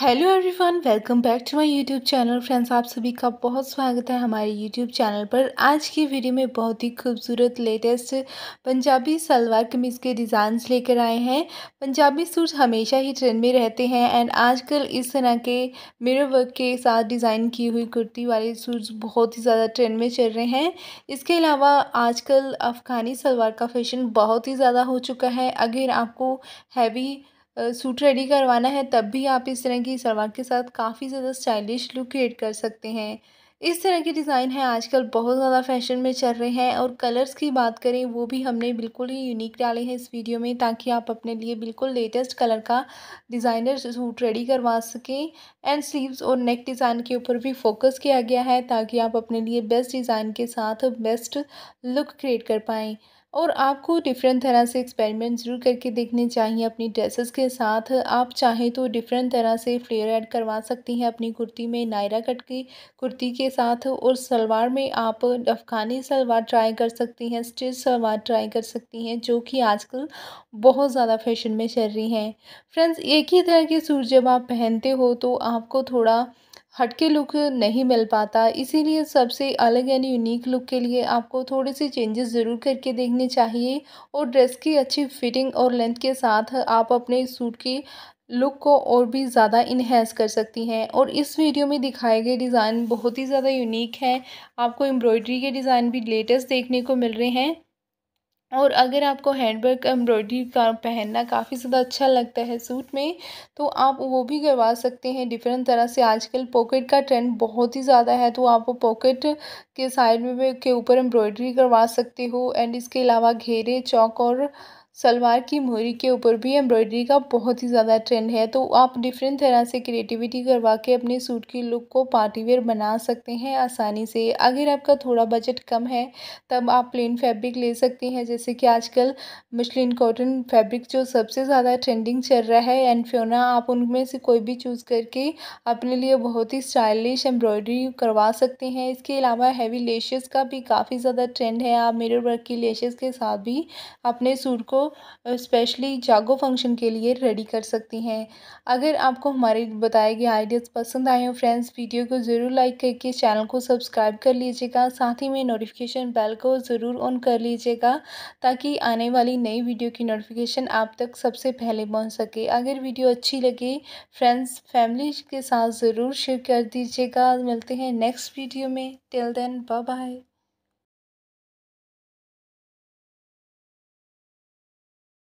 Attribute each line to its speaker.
Speaker 1: hello everyone welcome back to my YouTube channel friends आप सभी का बहुत स्वागत है हमारे यूट्यूब चैनल पर आज की वीडियो में बहुत ही खूबसूरत लेटेस्ट पंजाबी सलवार कमीज़ के डिज़ाइंस लेकर आए हैं पंजाबी सूट हमेशा ही ट्रेंड में रहते हैं एंड आजकल इस तरह के मिरर वर्क के साथ डिज़ाइन की हुई कुर्ती वाले सूट्स बहुत ही ज़्यादा ट्रेंड में चल रहे हैं इसके अलावा आजकल अफ़गानी सलवार का फैशन बहुत ही ज़्यादा हो चुका है अगर आपको हैवी सूट रेडी करवाना है तब भी आप इस तरह की सलवार के साथ काफ़ी ज़्यादा स्टाइलिश लुक क्रिएट कर सकते हैं इस तरह के डिज़ाइन हैं आजकल बहुत ज़्यादा फैशन में चल रहे हैं और कलर्स की बात करें वो भी हमने बिल्कुल ही यूनिक डाले हैं इस वीडियो में ताकि आप अपने लिए बिल्कुल लेटेस्ट कलर का डिज़ाइनर सूट रेडी करवा सकें एंड स्लीव्स और नेक डिज़ाइन के ऊपर भी फोकस किया गया है ताकि आप अपने लिए बेस्ट डिज़ाइन के साथ बेस्ट लुक क्रिएट कर पाएँ और आपको डिफरेंट तरह से एक्सपेरिमेंट ज़रूर करके देखने चाहिए अपनी ड्रेसेस के साथ आप चाहें तो डिफरेंट तरह से फ्लेयर ऐड करवा सकती हैं अपनी कुर्ती में नायरा कट की कुर्ती के साथ और सलवार में आप अफगानी सलवार ट्राई कर सकती हैं स्टिच सलवार ट्राई कर सकती हैं जो कि आजकल बहुत ज़्यादा फैशन में चल रही हैं फ्रेंड्स एक ही तरह के सूट जब आप पहनते हो तो आपको थोड़ा हटके लुक नहीं मिल पाता इसीलिए सबसे अलग यानी यूनिक लुक के लिए आपको थोड़े से चेंजेस ज़रूर करके देखने चाहिए और ड्रेस की अच्छी फिटिंग और लेंथ के साथ आप अपने सूट की लुक को और भी ज़्यादा इन्हेंस कर सकती हैं और इस वीडियो में दिखाए गए डिज़ाइन बहुत ही ज़्यादा यूनिक हैं आपको एम्ब्रॉयडरी के डिज़ाइन भी लेटेस्ट देखने को मिल रहे हैं और अगर आपको हैंड बैग एम्ब्रॉयडरी का पहनना काफ़ी ज़्यादा अच्छा लगता है सूट में तो आप वो भी करवा सकते हैं डिफरेंट तरह से आजकल पॉकेट का ट्रेंड बहुत ही ज़्यादा है तो आप वो पॉकेट के साइड में के ऊपर एम्ब्रॉयडरी करवा सकते हो एंड इसके अलावा घेरे चौक और सलवार की मोहरी के ऊपर भी एम्ब्रॉयडरी का बहुत ही ज़्यादा ट्रेंड है तो आप डिफरेंट तरह से क्रिएटिविटी करवा के अपने सूट की लुक को पार्टीवेयर बना सकते हैं आसानी से अगर आपका थोड़ा बजट कम है तब आप प्लेन फैब्रिक ले सकते हैं जैसे कि आजकल मशलिन कॉटन फैब्रिक जो सबसे ज़्यादा ट्रेंडिंग चल रहा है एंड फ्योना आप उनमें से कोई भी चूज़ करके अपने लिए बहुत ही स्टाइलिश एम्ब्रॉयडरी करवा सकते हैं इसके अलावा हैवी लेशेस का भी काफ़ी ज़्यादा ट्रेंड है आप मेरे वर्क की लेशेस के साथ भी अपने सूट को स्पेशली जागो फंक्शन के लिए रेडी कर सकती हैं अगर आपको हमारे बताए गए आइडियाज़ पसंद आए हो फ्रेंड्स वीडियो को ज़रूर लाइक करके चैनल को सब्सक्राइब कर लीजिएगा साथ ही में नोटिफिकेशन बेल को ज़रूर ऑन कर लीजिएगा ताकि आने वाली नई वीडियो की नोटिफिकेशन आप तक सबसे पहले पहुँच सके अगर वीडियो अच्छी लगे फ्रेंड्स फैमिली के साथ ज़रूर शेयर कर दीजिएगा मिलते हैं नेक्स्ट वीडियो में टिल देन बाय बाय